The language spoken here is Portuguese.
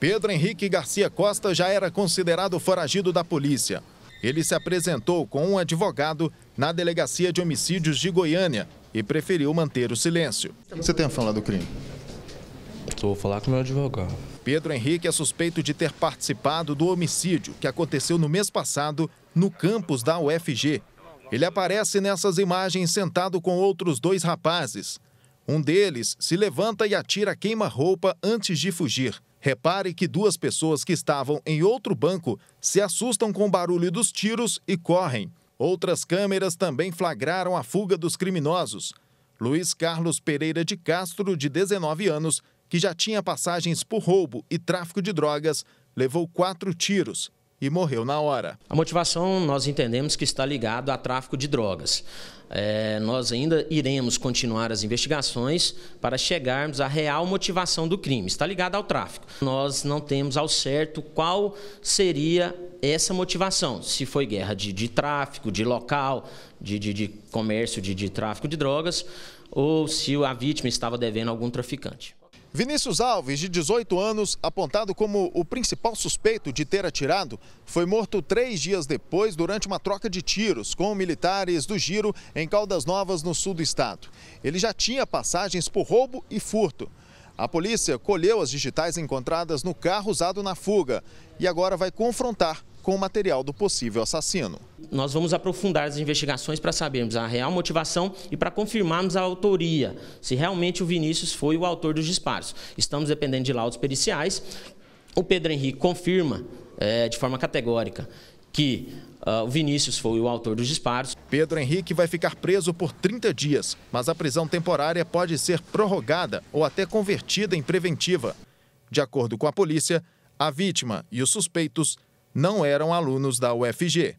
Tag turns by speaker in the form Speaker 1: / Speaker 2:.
Speaker 1: Pedro Henrique Garcia Costa já era considerado foragido da polícia. Ele se apresentou com um advogado na Delegacia de Homicídios de Goiânia e preferiu manter o silêncio. Você tem a falar do crime? Vou falar com o meu advogado. Pedro Henrique é suspeito de ter participado do homicídio que aconteceu no mês passado no campus da UFG. Ele aparece nessas imagens sentado com outros dois rapazes. Um deles se levanta e atira queima-roupa antes de fugir. Repare que duas pessoas que estavam em outro banco se assustam com o barulho dos tiros e correm. Outras câmeras também flagraram a fuga dos criminosos. Luiz Carlos Pereira de Castro, de 19 anos, que já tinha passagens por roubo e tráfico
Speaker 2: de drogas, levou quatro tiros e morreu na hora. A motivação nós entendemos que está ligado a tráfico de drogas. É, nós ainda iremos continuar as investigações para chegarmos à real motivação do crime. Está ligado ao tráfico. Nós não temos ao certo qual seria essa motivação. Se foi guerra de, de tráfico, de local, de, de, de comércio, de tráfico de drogas, ou se a vítima estava devendo a algum traficante.
Speaker 1: Vinícius Alves, de 18 anos, apontado como o principal suspeito de ter atirado, foi morto três dias depois durante uma troca de tiros com militares do Giro em Caldas Novas, no sul do estado. Ele já tinha passagens por roubo e furto. A polícia colheu as digitais encontradas no carro usado na fuga e agora vai confrontar com o material do possível assassino.
Speaker 2: Nós vamos aprofundar as investigações para sabermos a real motivação e para confirmarmos a autoria, se realmente o Vinícius foi o autor dos disparos. Estamos dependendo de laudos periciais. O Pedro Henrique confirma é, de forma categórica que Uh, o Vinícius foi o autor dos disparos. Pedro Henrique vai ficar preso por 30 dias, mas a prisão temporária
Speaker 1: pode ser prorrogada ou até convertida em preventiva. De acordo com a polícia, a vítima e os suspeitos não eram alunos da UFG.